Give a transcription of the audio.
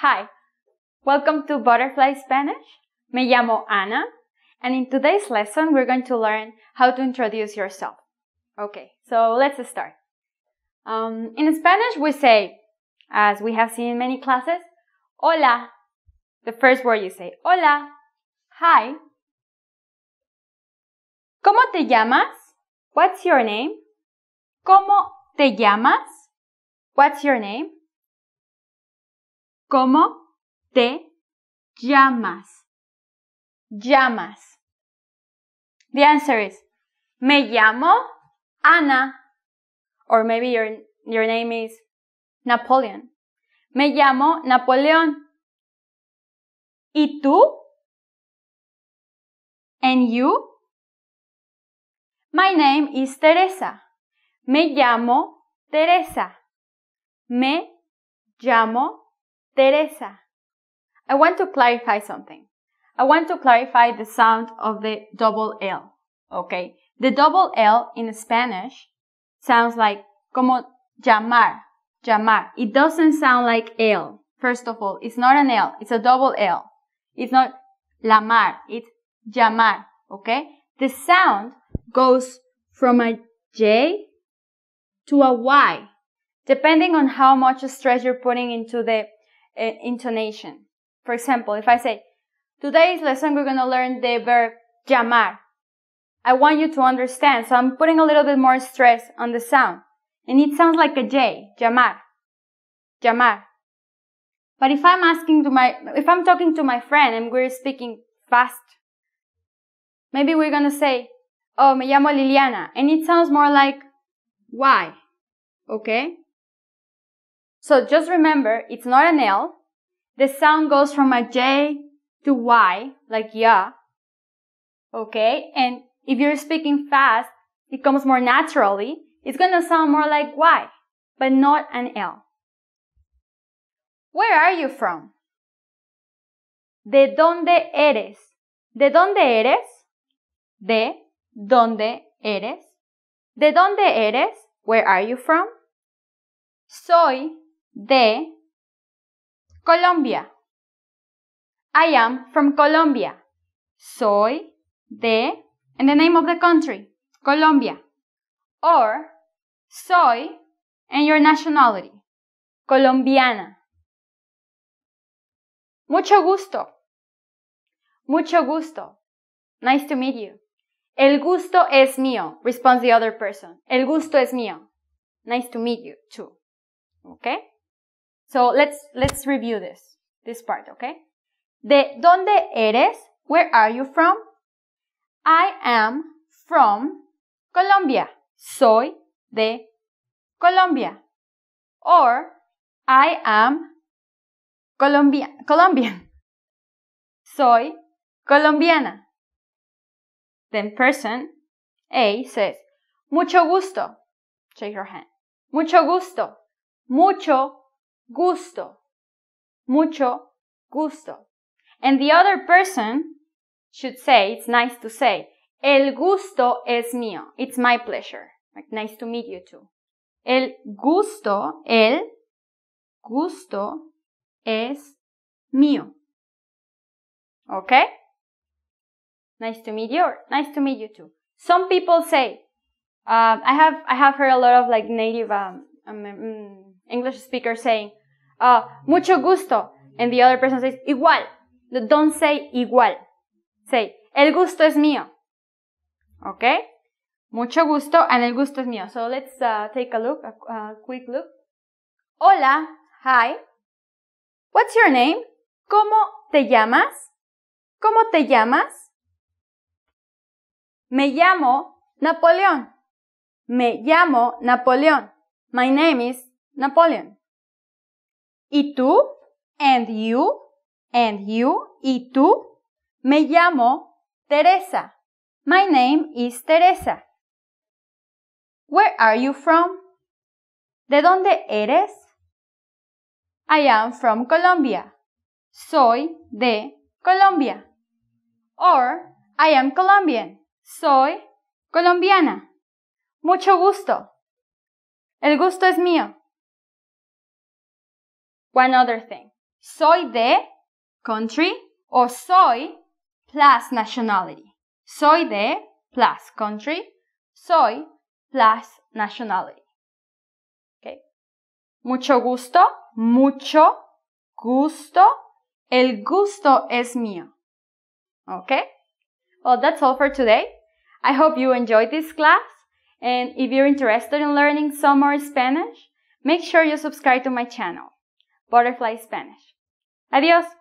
Hi, welcome to Butterfly Spanish. Me llamo Ana, and in today's lesson, we're going to learn how to introduce yourself. Okay, so let's start. Um, in Spanish, we say, as we have seen in many classes, hola. The first word you say, hola, hi. ¿Cómo te llamas? What's your name? ¿Cómo te llamas? What's your name? ¿Cómo te llamas? Llamas. The answer is, me llamo Ana. Or maybe your, your name is Napoleon. Me llamo Napoleón. ¿Y tú? And you? My name is Teresa. Me llamo Teresa. Me llamo Teresa. I want to clarify something. I want to clarify the sound of the double L. Okay. The double L in Spanish sounds like como llamar, llamar. It doesn't sound like L. First of all, it's not an L. It's a double L. It's not llamar. It's llamar. Okay. The sound goes from a J to a Y, depending on how much stress you're putting into the Eh, intonation. For example, if I say, today's lesson we're going to learn the verb llamar. I want you to understand, so I'm putting a little bit more stress on the sound. And it sounds like a J, llamar, llamar. But if I'm asking to my, if I'm talking to my friend and we're speaking fast, maybe we're gonna say, oh, me llamo Liliana, and it sounds more like why? okay? So just remember, it's not an L. The sound goes from a J to Y, like yeah. Okay? And if you're speaking fast, it comes more naturally. It's gonna sound more like Y, but not an L. Where are you from? ¿De dónde eres? ¿De dónde eres? ¿De dónde eres? ¿De dónde eres? Where are you from? Soy de Colombia. I am from Colombia. Soy de, and the name of the country, Colombia. Or soy, and your nationality, colombiana. Mucho gusto. Mucho gusto. Nice to meet you. El gusto es mío, responds the other person. El gusto es mío. Nice to meet you too. Okay? So let's, let's review this, this part, okay? De dónde eres? Where are you from? I am from Colombia. Soy de Colombia. Or I am Colombia, Colombian. Soy colombiana. Then person A says, mucho gusto. Shake your hand. Mucho gusto. Mucho gusto. Mucho gusto. And the other person should say, it's nice to say, el gusto es mío. It's my pleasure. Like, nice to meet you too. El gusto, el gusto es mío. Okay? Nice to meet you. Or nice to meet you too. Some people say, uh, I have I have heard a lot of like native um, um mm, English speaker saying, uh, mucho gusto. And the other person says, igual. don't say igual. Say, el gusto es mío. Okay? Mucho gusto and el gusto es mío. So let's uh, take a look, a quick look. Hola, hi. What's your name? ¿Cómo te llamas? ¿Cómo te llamas? Me llamo Napoleón. Me llamo Napoleón. My name is Napoleon. ¿Y tú? And you? And you? ¿Y tú? Me llamo Teresa. My name is Teresa. Where are you from? ¿De dónde eres? I am from Colombia. Soy de Colombia. Or I am Colombian. Soy colombiana. Mucho gusto. El gusto es mío. one other thing. Soy de country or soy plus nationality. Soy de plus country, soy plus nationality. Okay. Mucho gusto, mucho gusto. El gusto es mío. Okay? Well, that's all for today. I hope you enjoyed this class. And if you're interested in learning some more Spanish, make sure you subscribe to my channel. Butterfly Spanish. Adiós.